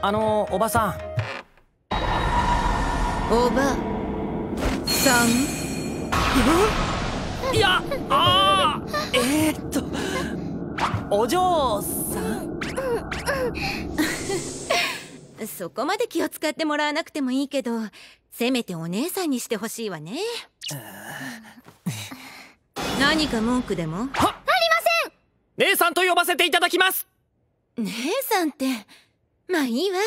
あのおばさんおばさんいやあえー、っとお嬢さんそこまで気を使ってもらわなくてもいいけどせめてお姉さんにしてほしいわね何か文句でもありません姉さんと呼ばせていただきます姉さんってまあいいわ。